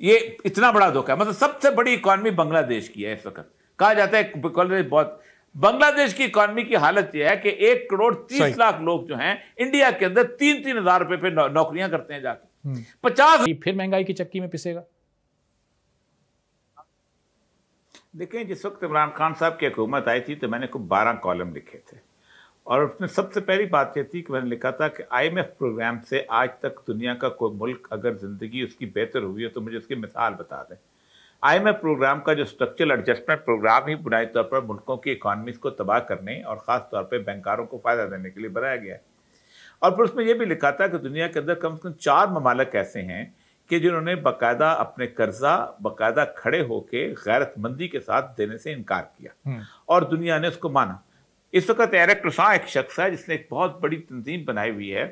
ये इतना बड़ा धोखा है मतलब सबसे बड़ी इकॉनमी बांग्लादेश की है इस वक्त कहा जाता है बहुत बांग्लादेश की इकॉनमी की हालत यह है कि एक करोड़ तीस लाख लोग जो हैं इंडिया के अंदर तीन तीन हजार रुपए पे नौकरियां करते हैं जाके हम्म। पचास फिर महंगाई की चक्की में पिसेगा देखें जिस वक्त इमरान खान साहब की हुकूमत आई थी तो मैंने कुछ बारह कॉलम लिखे थे और उसमें सबसे पहली बात यह थी कि मैंने लिखा था कि आईएमएफ प्रोग्राम से आज तक दुनिया का कोई मुल्क अगर ज़िंदगी उसकी बेहतर हुई है तो मुझे उसकी मिसाल बता दें आईएमएफ प्रोग्राम का जो स्ट्रक्चरल एडजस्टमेंट प्रोग्राम ही बुनियादी तौर पर मुल्कों की इकानमीज को तबाह करने और ख़ास तौर पर बैंकारों को फ़ायदा देने के लिए बनाया गया है और फिर उसमें यह भी लिखा था कि दुनिया के अंदर कम से कम चार ममालक ऐसे हैं कि जिन्होंने बाकायदा अपने कर्जा बाकायदा खड़े होके गैरतमंदी के साथ देने से इनकार किया हम्म। और दुनिया ने उसको माना इस वक्त एरक रसां एक शख्स है जिसने एक बहुत बड़ी तंजीम बनाई हुई है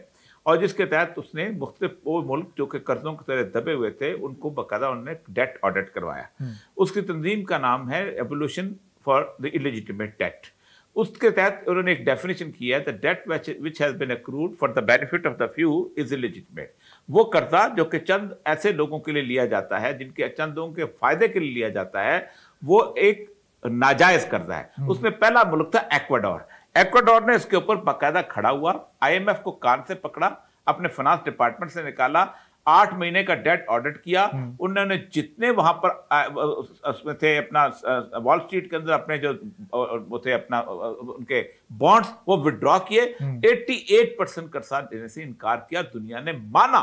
और जिसके तहत उसने मुख्त वो मुल्क जो कि कर्जों की तरह दबे हुए थे उनको बाकायदा उन्होंने डेट ऑडिट करवाया हम्म। उसकी तंजीम का नाम है evolution for the illegitimate debt उसके तहत उन्होंने एक डेफिनेशन किया है the debt which has been accrued for the benefit of the few is illegitimate वो कर्जा जो कि चंद ऐसे लोगों के लिए लिया जाता है जिनके चंद लोगों के फ़ायदे के लिए लिया जाता है वो एक नाजायज कर्जा है हम्म। उसमें पहला मुल्क था एक्वाडोर एक्वाडोर ने इसके ऊपर बाकायदा खड़ा हुआ आईएमएफ को कान से पकड़ा अपने फाइनेंस डिपार्टमेंट से निकाला आठ महीने का डेट ऑडिट किया हम्म। उन्होंने जितने वहां पर उसमें थे अपना वॉल स्ट्रीट के अंदर अपने जो वो थे अपना उनके बॉन्ड्स वो विड्रॉ किए 88 हम्म। परसेंट कर साथ देने से इनकार किया दुनिया ने माना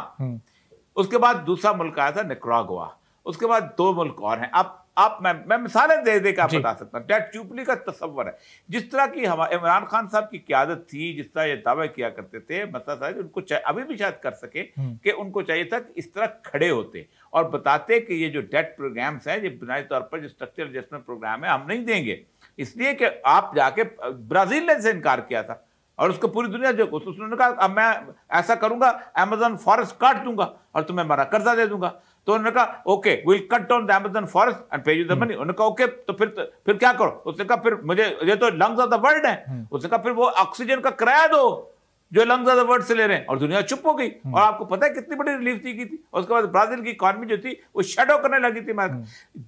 उसके बाद दूसरा मुल्क आया था निक्रागुआ उसके बाद दो मुल्क और हैं अब आप मैं मैं मिसालें दे दे के आप बता सकता हूँ डेट चुपली का तस्वर है जिस तरह की हम इमरान खान साहब की क्यादत थी जिस तरह ये दावा किया करते थे मसला साहब उनको अभी भी शायद कर सके हम्म। कि उनको चाहिए था कि इस तरह खड़े होते और बताते कि ये जो डेट प्रोग्राम्स हैं ये बुनियादी तौर पर जो स्ट्रक्चरल एडजस्टमेंट प्रोग्राम है हम नहीं देंगे इसलिए कि आप जाके ब्राज़ील ने इनकार किया था और उसको पूरी दुनिया देखो तो उसने कहा अब मैं ऐसा करूंगा अमेजन फॉरेस्ट काट दूंगा और तुम्हें हमारा कर्जा दे दूंगा तो उन्होंने कहा okay will cut down the Amazon forest and pay you the money उन्होंने कहा ओके तो फिर फिर क्या करो उसने कहा फिर मुझे ये तो लंग्स ऑफ द वर्ल्ड है उसने कहा फिर वो ऑक्सीजन का किराया दो जो लंग्स ऑफ द वर्ल्ड से ले रहे हैं और दुनिया चुप हो गई हम्म। और आपको पता है कितनी बड़ी रिलीफ दी गई थी उसके बाद ब्राजील की इकॉनमी जो थी वो शेडो करने लगी थी हम्म।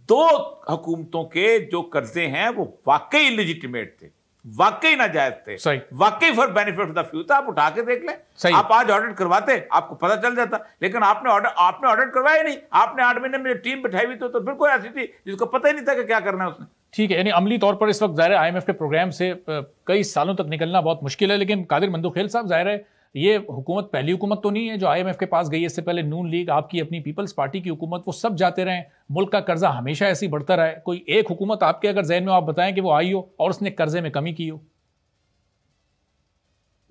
दो हुकूमतों के जो कर्जे हैं वो वाकई इलिजिटिमेट थे वाकई ना जायज थे वाकई for benefit of the few था आप उठा के देख लें आप आज ऑडिट करवाते आपको पता चल जाता लेकिन आपने ऑडिट आपने ऑडिट करवाया नहीं आपने आठ महीने में टीम बिठाई हुई तो, तो बिल्कुल ऐसी थी जिसको पता ही नहीं था कि क्या करना है उसने ठीक है यानी अमली तौर पर इस वक्त जाहिर है आई के प्रोग्राम से कई सालों तक निकलना बहुत मुश्किल है लेकिन कादिर मंदूखेल साहब जाहिर है तो ये हुकूमत पहली हुकूमत तो नहीं है जो आईएमएफ के पास गई इससे पहले नून लीग आपकी अपनी पीपल्स पार्टी की हुकूमत वो सब जाते रहे मुल्क का कर्जा हमेशा ऐसे ही बढ़ता है कोई एक हुकूमत आपके अगर जहन में आप बताएं कि वो आई हो और उसने कर्जे में कमी की हो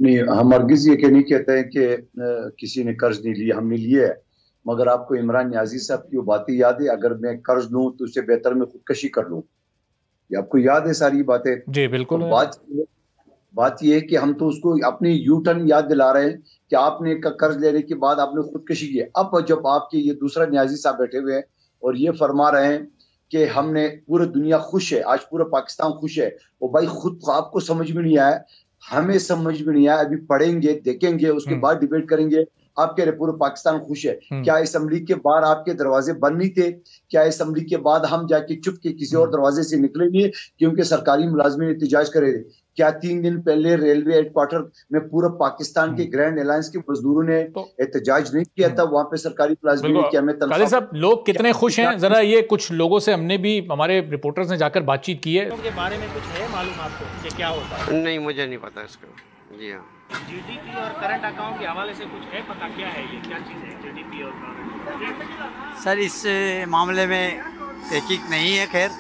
नहीं हम अर्गिज ये के नहीं कहते हैं कि किसी ने कर्ज नहीं लिया हमने लिए है मगर आपको इमरान न्याजी साहब की वो बातें याद है अगर मैं कर्ज लू तो उससे बेहतर मैं खुदकशी कर लूँ ये आपको याद है सारी बातें जी बिल्कुल तो बात बात यह है कि हम तो उसको अपने यू टर्न याद दिला रहे हैं कि आपने कर्ज लेने के बाद आपने खुदकशी की अब जब आपके ये दूसरा न्याजी साहब बैठे हुए हैं और ये फरमा रहे हैं कि हमने पूरी दुनिया खुश है आज पूरा पाकिस्तान खुश है वो भाई खुद आपको समझ में नहीं आया हमें समझ में नहीं आया अभी पढ़ेंगे देखेंगे उसके हम्म। बाद डिबेट करेंगे आप कह रहे पूरे पाकिस्तान खुश है हम्म। क्या असम्बली के बाहर आपके दरवाजे बंद नहीं थे क्या असम्बली के बाद हम जाके चुप के किसी और हम्म। दरवाजे से निकले नहीं क्योंकि सरकारी मुलाजमी एहतजाज करे थे क्या तीन दिन पहले रेलवे हेडक्वार्टर में पूरा पाकिस्तान के ग्रैंड हम्म। अलायंस के मजदूरों ने तो- एहतजाज नहीं किया था वहां पे सरकारी मुलाजमी ने क्या हमें लोग कितने खुश हैं जरा ये कुछ लोगों से हमने भी हमारे रिपोर्टर्स ने जाकर बातचीत की है बारे में कुछ है मालूम आपको क्या होता है नहीं मुझे नहीं पता इसका जी हाँ जीडीपी और करंट अकाउंट के हवाले से कुछ है पता क्या है ये क्या चीज़ है जीडीपी और करंट सर इस मामले में तहकीक नहीं है खैर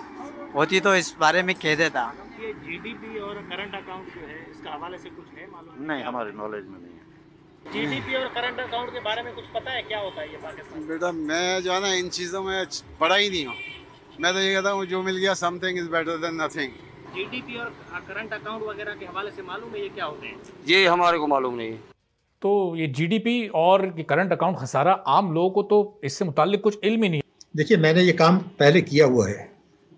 होती तो इस बारे में कह देता ये जीडीपी और करंट अकाउंट जो है इसके हवाले से कुछ है मालूम नहीं हमारे नॉलेज में नहीं है जीडीपी और करंट अकाउंट के बारे में कुछ पता है क्या होता है ये पाकिस्तान बेटा मैं जो है ना इन चीज़ों में पढ़ा ही नहीं हूँ मैं तो ये कहता हूँ जो मिल गया something is better than nothing GDP और करंट अकाउंट वगैरह के हवाले से मालूम है ये क्या होते हैं ये हमारे को मालूम नहीं है तो ये जीडीपी और करंट अकाउंट खसारा आम लोगों को तो इससे मुतालिक कुछ इल्म ही नहीं देखिए मैंने ये काम पहले किया हुआ है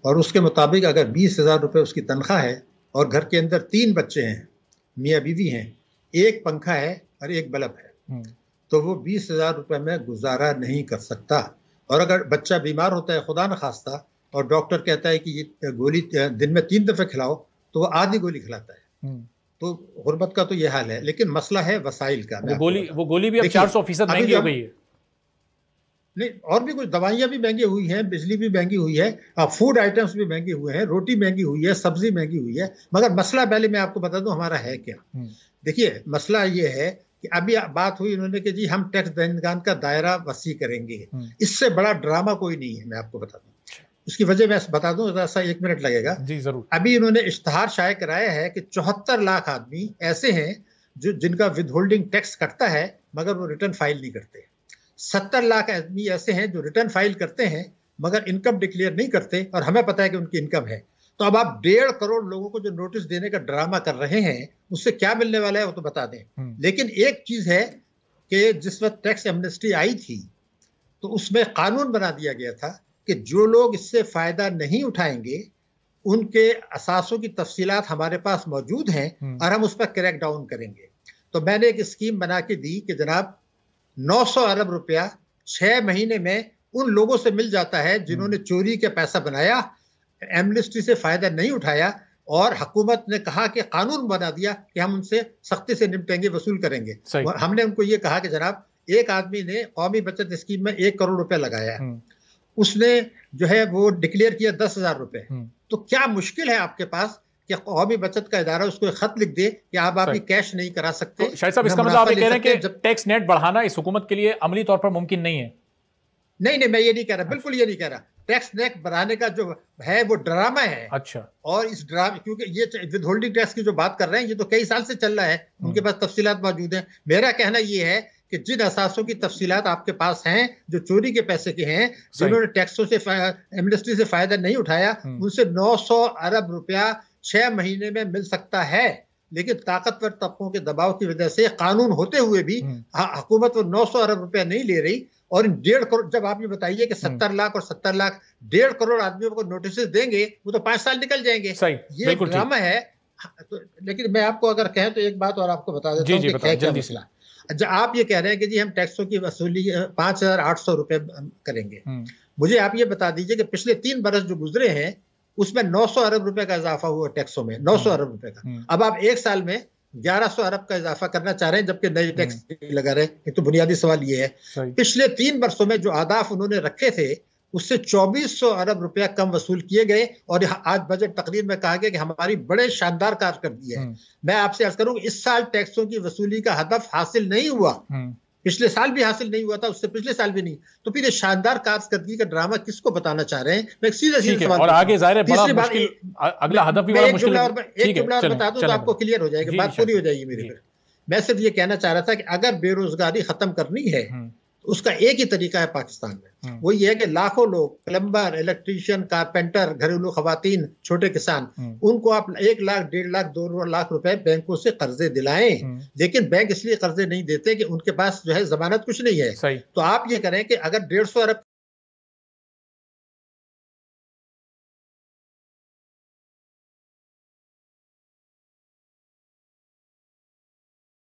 और उसके मुताबिक अगर बीस हज़ार रुपये उसकी तनख्वाह है और घर के अंदर तीन बच्चे हैं मियाँ बीवी हैं एक पंखा है और एक बल्ब है हम्म। तो वो बीस हज़ार रुपये में गुजारा नहीं कर सकता और अगर बच्चा बीमार होता है खुदा न खास्ता और डॉक्टर कहता है कि ये गोली दिन में तीन दफे खिलाओ तो वो आधी गोली खिलाता है हम्म। तो गुर्बत का तो ये हाल है लेकिन मसला है वसाइल का वो गोली वो गोली भी चार सौ फीसद महंगी हो गई है नहीं और भी कुछ दवाइयाँ भी महंगी हुई हैं बिजली भी महंगी हुई है फूड आइटम्स भी महंगे हुए हैं रोटी महंगी हुई है सब्जी महंगी हुई है मगर मसला पहले मैं आपको बता दूं हमारा है क्या हम्म। देखिए मसला ये है कि अभी बात हुई इन्होंने कि जी हम टैक्स दैनगान का दायरा वसी करेंगे हम्म। इससे बड़ा ड्रामा कोई नहीं है मैं आपको बता दूँ उसकी वजह मैं बता दूं सा एक मिनट लगेगा जी जरूर अभी इन्होंने इश्तहार शाये कराया है कि चौहत्तर लाख आदमी ऐसे हैं जो जिनका विदहोल्डिंग टैक्स कटता है मगर वो रिटर्न फाइल नहीं करते सत्तर लाख आदमी ऐसे हैं जो रिटर्न फाइल करते हैं मगर इनकम डिक्लेयर नहीं करते और हमें पता है कि उनकी इनकम है तो अब आप डेढ़ करोड़ लोगों को जो नोटिस देने का ड्रामा कर रहे हैं उससे क्या मिलने वाला है वो तो बता दें हम्म। लेकिन एक चीज है कि जिस वक्त टैक्स एमनेस्टी आई थी तो उसमें कानून बना दिया गया था कि जो लोग इससे फ़ायदा नहीं उठाएंगे उनके असासों की तफसीलात हमारे पास मौजूद हैं हम्म। और हम उस पर क्रैक डाउन करेंगे तो मैंने एक स्कीम बना के दी कि जनाब 900 अरब रुपया छह महीने में उन लोगों से मिल जाता है जिन्होंने हम्म। चोरी के पैसा बनाया एमनिस्ट्री से फ़ायदा नहीं उठाया और हकूमत ने कहा कि कानून बना दिया कि हम उनसे सख्ती से निपटेंगे वसूल करेंगे हमने उनको ये कहा कि जनाब एक आदमी ने कौमी बचत स्कीम में एक करोड़ रुपया लगाया हम्म। उसने जो है वो डिक्लेयर किया दस हजार रुपए हम्म। तो क्या मुश्किल है आपके पास कि कौमी बचत का इदारा उसको खत लिख दे कि आप आपकी कैश नहीं करा सकते तो शायद साहब इसका मतलब आप कह रहे हैं कि टैक्स नेट बढ़ाना इस हुकूमत के लिए अमली तौर पर मुमकिन नहीं है नहीं नहीं मैं ये नहीं कह रहा अच्छा। बिल्कुल ये नहीं कह रहा टैक्स नेट बढ़ाने का जो है वो ड्रामा है अच्छा और इस ड्रामा क्योंकि ये विद होल्डिंग टैक्स की जो बात कर रहे हैं ये तो कई साल से चल रहा है हम्म। उनके पास तफसीत मौजूद है मेरा कहना ये है कि जिन असासों की तफसीलात आपके पास हैं जो चोरी के पैसे के हैं जिन्होंने टैक्सों से एमनेस्टी से फायदा नहीं उठाया हम्म। उनसे 900 अरब रुपया छह महीने में मिल सकता है लेकिन ताकतवर तबकों के दबाव की वजह से कानून होते हुए भी हकूमत हम्म। वो 900 अरब रुपया नहीं ले रही और इन डेढ़ करोड़ जब आप ये बताइए कि हम्म। सत्तर लाख और सत्तर लाख डेढ़ करोड़ आदमियों को नोटिस देंगे वो तो पांच साल निकल जाएंगे ये ड्रामा है हाँ, तो, लेकिन मैं आपको अगर कहें तो एक बात और आपको बता देता हूँ मसला अच्छा, आप ये कह रहे हैं कि जी हम टैक्सों की वसूली पाँच हजार आठ सौ रुपये करेंगे हम्म। मुझे आप ये बता दीजिए कि पिछले तीन बरस जो गुजरे हैं उसमें नौ सौ अरब रुपए का इजाफा हुआ टैक्सों में नौ सौ अरब रुपए का हम्म। अब आप एक साल में ग्यारह सौ अरब का इजाफा करना चाह रहे हैं जबकि नए हम्म। टैक्स लगा रहे हैं तो बुनियादी सवाल ये है पिछले तीन बरसों में जो आदाफ उन्होंने रखे थे उससे 2400 अरब रुपया कम वसूल किए गए और आज बजट तकरीर में कहा गया कि हमारी बड़े शानदार कारकर्दगी है हम्म। मैं आपसे अर्ज करूं इस साल टैक्सों की वसूली का हदफ हासिल नहीं हुआ हम्म। पिछले साल भी हासिल नहीं हुआ था उससे पिछले साल भी नहीं तो फिर ये शानदार कारकर्दगी का ड्रामा किसको बताना चाह रहे हैं मैं सीधा सवाल और आगे जाहिर है बड़ा मुश्किल अगला हदफ भी बड़ा मुश्किल और एक जुमला और बता दूं तो आपको क्लियर हो जाएगा बात पूरी अच्छा। हो जाएगी मेरी अच्छा। मैं सिर्फ ये कहना चाह रहा था कि अगर बेरोजगारी खत्म करनी है हम्म। उसका एक ही तरीका है पाकिस्तान में हाँ। वो ये है कि लाखों लोग प्लम्बर इलेक्ट्रीशियन कारपेंटर घरेलू खातन छोटे किसान हाँ। उनको आप एक लाख डेढ़ लाख दो लाख रुपए बैंकों से कर्जे दिलाएं हाँ। लेकिन बैंक इसलिए कर्जे नहीं देते कि उनके पास जो है जमानत कुछ नहीं है तो आप ये करें कि अगर डेढ़ सौ अरब